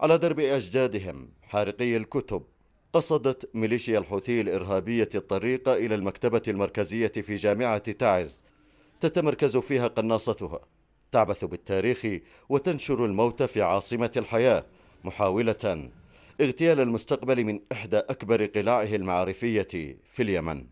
على درب أجدادهم حارقي الكتب قصدت ميليشيا الحوثي الإرهابية الطريق إلى المكتبة المركزية في جامعة تعز تتمركز فيها قناصتها تعبث بالتاريخ وتنشر الموت في عاصمة الحياة محاولة اغتيال المستقبل من إحدى أكبر قلاعه المعرفية في اليمن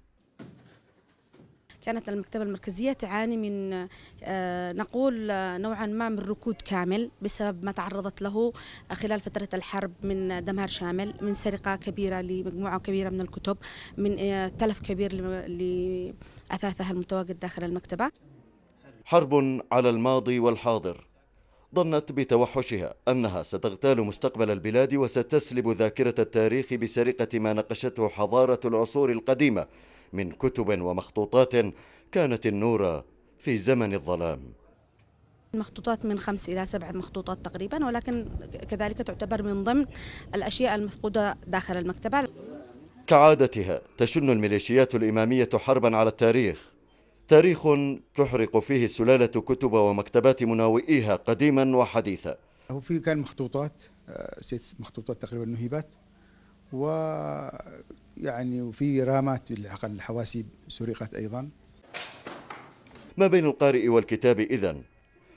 كانت المكتبة المركزية تعاني من آه، نقول آه، نوعا ما من ركود كامل بسبب ما تعرضت له آه، خلال فترة الحرب من دمار شامل من سرقة كبيرة لمجموعة كبيرة من الكتب من تلف كبير لأثاثها المتواجد داخل المكتبة حرب على الماضي والحاضر ظنت بتوحشها أنها ستغتال مستقبل البلاد وستسلب ذاكرة التاريخ بسرقة ما نقشته حضارة العصور القديمة من كتب ومخطوطات كانت النور في زمن الظلام مخطوطات من خمس إلى سبع مخطوطات تقريبا ولكن كذلك تعتبر من ضمن الأشياء المفقودة داخل المكتبة كعادتها تشن الميليشيات الإمامية حربا على التاريخ تاريخ تحرق فيه السلالة كتب ومكتبات مناوئيها قديما وحديثا هو في كان مخطوطات آه، ست مخطوطات تقريبا نهبت و يعني وفي رامات بالحقل الحواسيب سرقت أيضا ما بين القارئ والكتاب اذا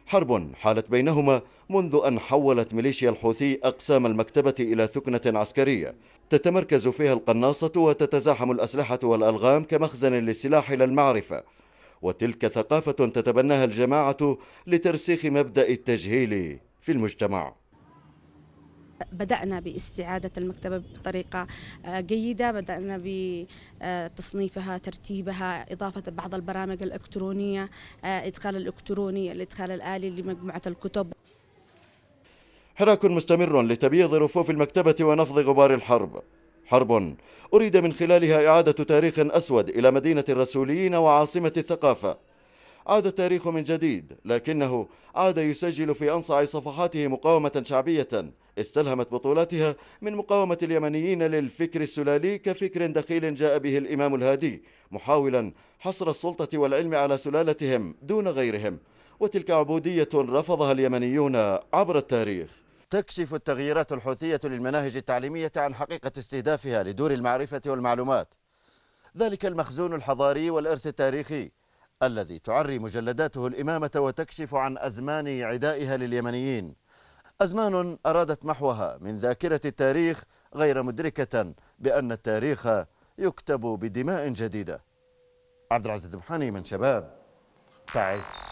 حرب حالت بينهما منذ أن حولت ميليشيا الحوثي أقسام المكتبة إلى ثكنة عسكرية تتمركز فيها القناصة وتتزاحم الأسلحة والألغام كمخزن للسلاح الى المعرفة وتلك ثقافة تتبناها الجماعة لترسيخ مبدأ التجهيل في المجتمع بدأنا باستعادة المكتبة بطريقة آه، جيدة بدأنا بتصنيفها ترتيبها إضافة بعض البرامج الإلكترونية آه، إدخال الإلكتروني الإدخال الآلي لمجموعة الكتب حراك مستمر لتبييض رفوف المكتبة ونفض غبار الحرب حرب أريد من خلالها إعادة تاريخ أسود إلى مدينة الرسوليين وعاصمة الثقافة عاد التاريخ من جديد لكنه عاد يسجل في أنصع صفحاته مقاومة شعبية استلهمت بطولاتها من مقاومة اليمنيين للفكر السلالي كفكر دخيل جاء به الإمام الهادي محاولا حصر السلطة والعلم على سلالتهم دون غيرهم وتلك عبودية رفضها اليمنيون عبر التاريخ تكشف التغييرات الحوثية للمناهج التعليمية عن حقيقة استهدافها لدور المعرفة والمعلومات ذلك المخزون الحضاري والإرث التاريخي الذي تعري مجلداته الإمامة وتكشف عن أزمان عدائها لليمنيين أزمان أرادت محوها من ذاكرة التاريخ غير مدركة بأن التاريخ يكتب بدماء جديدة عبد العزيز من شباب تعز